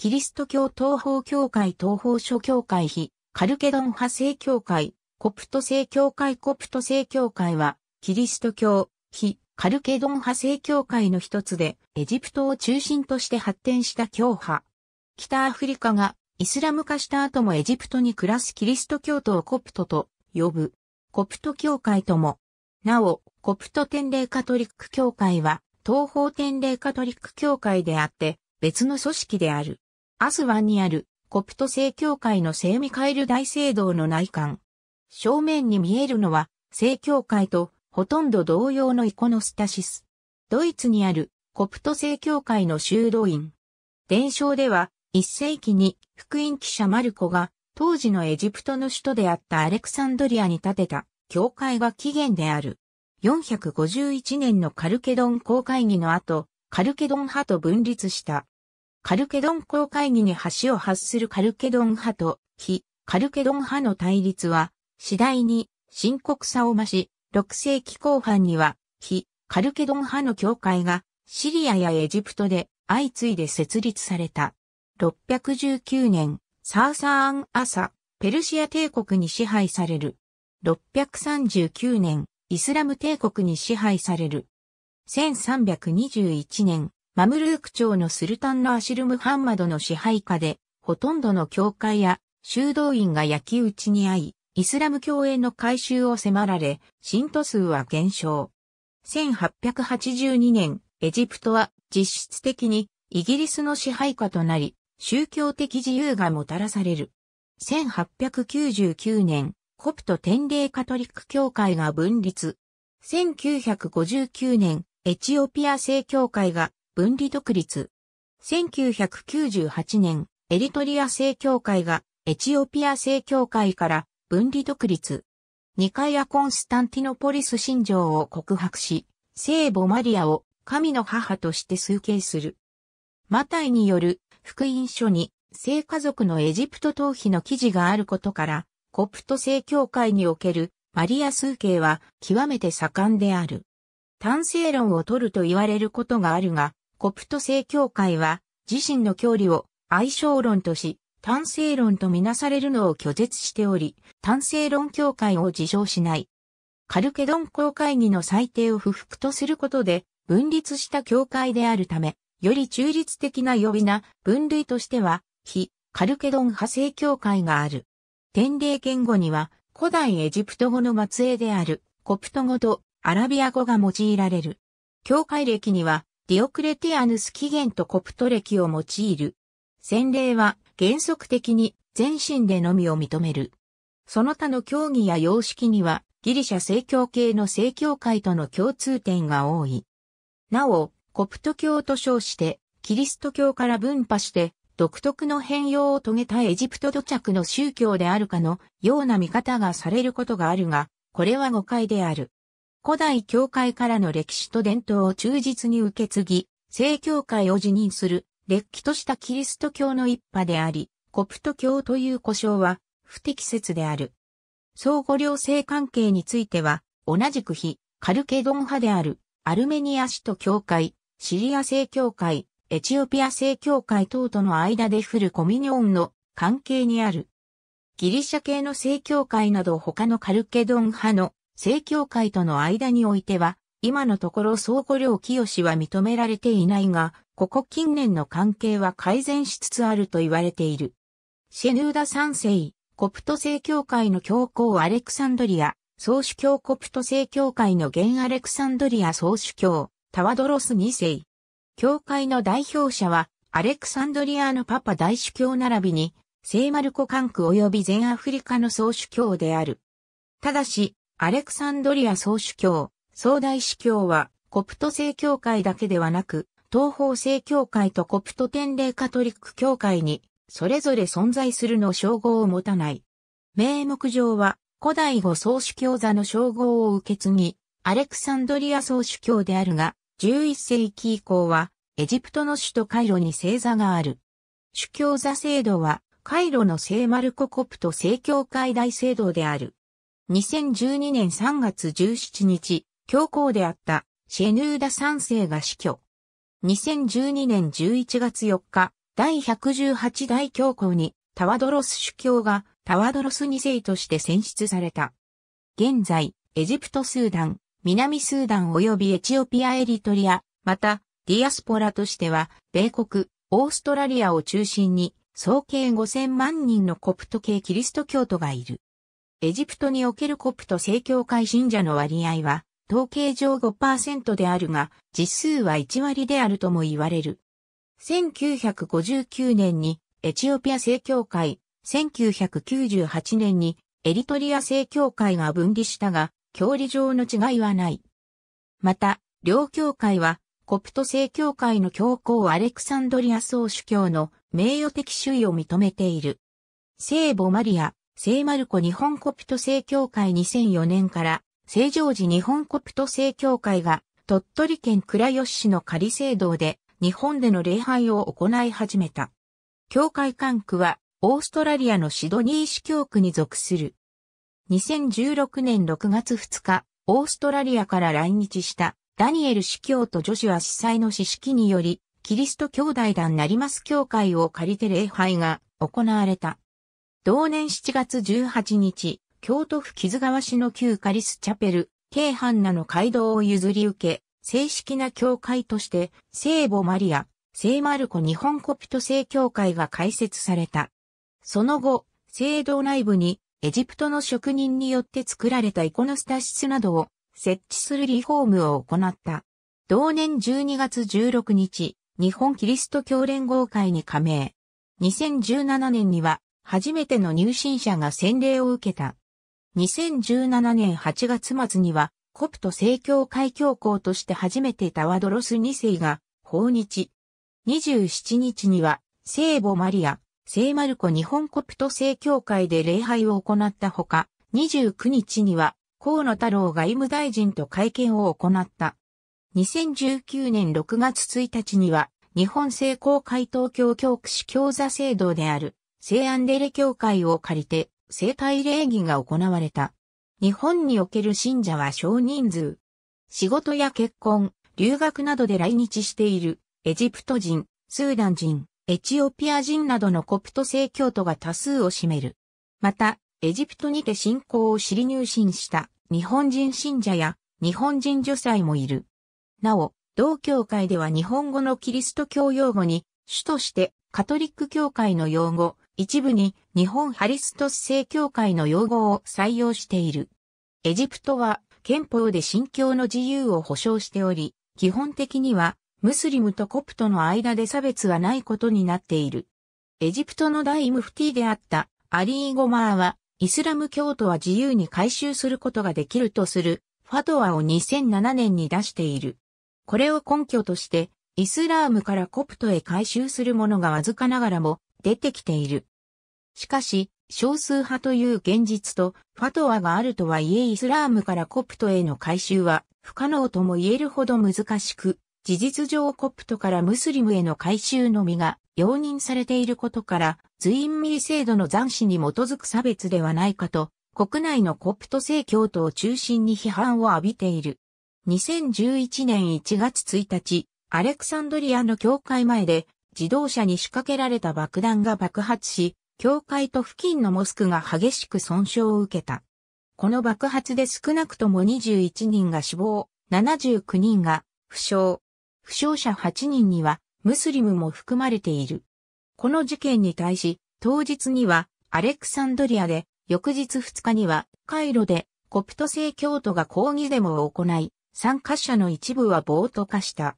キリスト教東方教会東方諸教会非、カルケドン派正教会、コプト正教会コプト正教会は、キリスト教、非、カルケドン派正教会の一つで、エジプトを中心として発展した教派。北アフリカがイスラム化した後もエジプトに暮らすキリスト教徒をコプトと呼ぶ。コプト教会とも。なお、コプト天霊カトリック教会は東方天霊カトリック教会であって別の組織である。アスワンにあるコプト正教会の聖ミカエル大聖堂の内観。正面に見えるのは正教会とほとんど同様のイコノスタシス。ドイツにあるコプト正教会の修道院。伝承では1世紀に福音記者マルコが当時のエジプトの首都であったアレクサンドリアに建てた教会が起源である。451年のカルケドン公会議の後、カルケドン派と分立した。カルケドン公会議に橋を発するカルケドン派と非カルケドン派の対立は次第に深刻さを増し、6世紀後半には非カルケドン派の教会がシリアやエジプトで相次いで設立された。619年、サーサーン・アサ、ペルシア帝国に支配される。639年、イスラム帝国に支配される。1321年、マムルーク朝のスルタンのアシルムハンマドの支配下で、ほとんどの教会や修道院が焼き討ちに遭い、イスラム教への改修を迫られ、信徒数は減少。1882年、エジプトは実質的にイギリスの支配下となり、宗教的自由がもたらされる。1899年、コプト天霊カトリック教会が分立。1959年、エチオピア正教会が分離独立。1998年、エリトリア正教会がエチオピア正教会から分離独立。ニカイア・コンスタンティノポリス信条を告白し、聖母マリアを神の母として崇敬する。マタイによる福音書に聖家族のエジプト逃避の記事があることから、コプト正教会におけるマリア崇敬は極めて盛んである。単性論を取ると言われることがあるが、コプト正教会は自身の教理を愛称論とし、単性論とみなされるのを拒絶しており、単性論教会を自称しない。カルケドン公会議の裁定を不服とすることで、分立した教会であるため、より中立的な呼び名、分類としては、非、カルケドン派聖教会がある。天霊言語には、古代エジプト語の末裔である、コプト語とアラビア語が用いられる。教会歴には、ディオクレティアヌス起源とコプト歴を用いる。洗礼は原則的に全身でのみを認める。その他の教義や様式にはギリシャ正教系の正教会との共通点が多い。なお、コプト教と称してキリスト教から分派して独特の変容を遂げたエジプト土着の宗教であるかのような見方がされることがあるが、これは誤解である。古代教会からの歴史と伝統を忠実に受け継ぎ、正教会を辞任する、劣気としたキリスト教の一派であり、コプト教という呼称は不適切である。相互両性関係については、同じく非、カルケドン派である、アルメニア市と教会、シリア正教会、エチオピア正教会等との間で降るコミニオンの関係にある。ギリシャ系の正教会など他のカルケドン派の正教会との間においては、今のところ総互領清は認められていないが、ここ近年の関係は改善しつつあると言われている。シェヌーダ3世、コプト正教会の教皇アレクサンドリア、総主教コプト正教会の現アレクサンドリア総主教、タワドロス2世。教会の代表者は、アレクサンドリアのパパ大主教並びに、聖マルコ管区及び全アフリカの総主教である。ただし、アレクサンドリア総主教、総大司教は、コプト正教会だけではなく、東方正教会とコプト天霊カトリック教会に、それぞれ存在するの称号を持たない。名目上は、古代語総主教座の称号を受け継ぎ、アレクサンドリア総主教であるが、11世紀以降は、エジプトの首都カイロに聖座がある。主教座制度は、カイロの聖マルココプト正教会大聖堂である。2012年3月17日、教皇であったシェヌーダ3世が死去。2012年11月4日、第118代教皇にタワドロス主教がタワドロス2世として選出された。現在、エジプトスーダン、南スーダン及びエチオピアエリトリア、また、ディアスポラとしては、米国、オーストラリアを中心に、総計5000万人のコプト系キリスト教徒がいる。エジプトにおけるコプト正教会信者の割合は、統計上5%であるが、実数は1割であるとも言われる。1959年にエチオピア正教会、1998年にエリトリア正教会が分離したが、教理上の違いはない。また、両教会は、コプト正教会の教皇アレクサンドリア総主教の名誉的主位を認めている。聖母マリア、聖マルコ日本コプト正教会2004年から聖常寺日本コプト正教会が鳥取県倉吉市の仮聖堂で日本での礼拝を行い始めた。教会管区はオーストラリアのシドニー市教区に属する。2016年6月2日、オーストラリアから来日したダニエル司教とジョシュア司祭の指式により、キリスト兄弟団なります教会を借りて礼拝が行われた。同年7月18日、京都府木津川市の旧カリスチャペル、京阪那の街道を譲り受け、正式な教会として、聖母マリア、聖マルコ日本コピト正教会が開設された。その後、聖堂内部に、エジプトの職人によって作られたイコノスタシスなどを設置するリフォームを行った。同年12月16日、日本キリスト教連合会に加盟。2017年には初めての入信者が洗礼を受けた。2017年8月末には、コプト正教会教皇として初めてタワドロス2世が訪日。27日には、聖母マリア、聖マルコ日本コプト正教会で礼拝を行ったほか、29日には、河野太郎外務大臣と会見を行った。2019年6月1日には、日本聖公会東京教区司教座制度である、聖アンデレ教会を借りて、聖体礼儀が行われた。日本における信者は少人数。仕事や結婚、留学などで来日しているエジプト人、スーダン人、エチオピア人などのコプト正教徒が多数を占める。また、エジプトにて信仰を知り入信した日本人信者や日本人女祭もいる。なお、同教会では日本語のキリスト教用語に、主としてカトリック教会の用語、一部に日本ハリストス正教会の用語を採用している。エジプトは憲法で信教の自由を保障しており、基本的にはムスリムとコプトの間で差別はないことになっている。エジプトの大ムフティであったアリー・ゴマーは、イスラム教徒は自由に回収することができるとするファドアを2007年に出している。これを根拠として、イスラームからコプトへ回収するものがわずかながらも出てきている。しかし、少数派という現実と、ファトワがあるとはいえイスラームからコプトへの改修は不可能とも言えるほど難しく、事実上コプトからムスリムへの改修のみが容認されていることから、ズインミー制度の残死に基づく差別ではないかと、国内のコプト正教徒を中心に批判を浴びている。2011年1月1日、アレクサンドリアの教会前で、自動車に仕掛けられた爆弾が爆発し、教会と付近のモスクが激しく損傷を受けた。この爆発で少なくとも21人が死亡、79人が負傷。負傷者8人にはムスリムも含まれている。この事件に対し、当日にはアレクサンドリアで、翌日2日にはカイロでコプト正教徒が抗議デモを行い、参加者の一部は暴徒化した。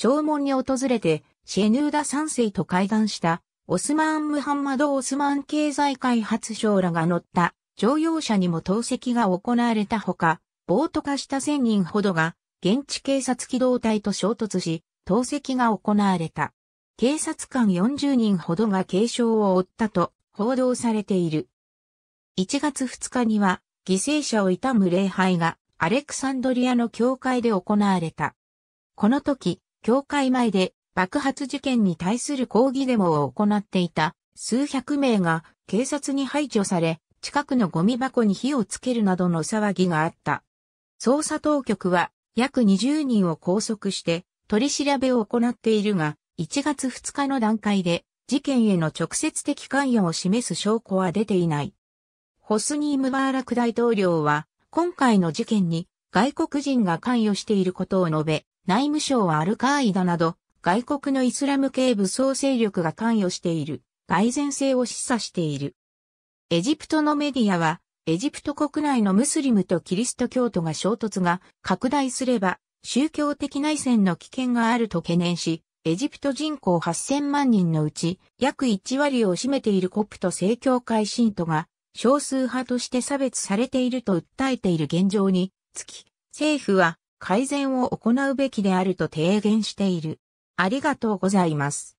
弔問に訪れてシェヌーダ3世と会談したオスマン・ムハンマド・オスマン経済開発省らが乗った乗用車にも投石が行われたほか、暴徒化した1000人ほどが現地警察機動隊と衝突し、投石が行われた。警察官40人ほどが軽傷を負ったと報道されている。1月2日には犠牲者を悼む礼拝がアレクサンドリアの教会で行われた。この時、教会前で爆発事件に対する抗議デモを行っていた数百名が警察に排除され、近くのゴミ箱に火をつけるなどの騒ぎがあった。捜査当局は約20人を拘束して取り調べを行っているが、1月2日の段階で事件への直接的関与を示す証拠は出ていない。ホスニー・ムバーラク大統領は今回の事件に外国人が関与していることを述べ、内務省はアルカーイダなど外国のイスラム系武装勢力が関与している、外然性を示唆している。エジプトのメディアは、エジプト国内のムスリムとキリスト教徒が衝突が拡大すれば、宗教的内戦の危険があると懸念し、エジプト人口8000万人のうち約1割を占めているコプト正教会信徒が少数派として差別されていると訴えている現状につき、政府は改善を行うべきであると提言している。ありがとうございます。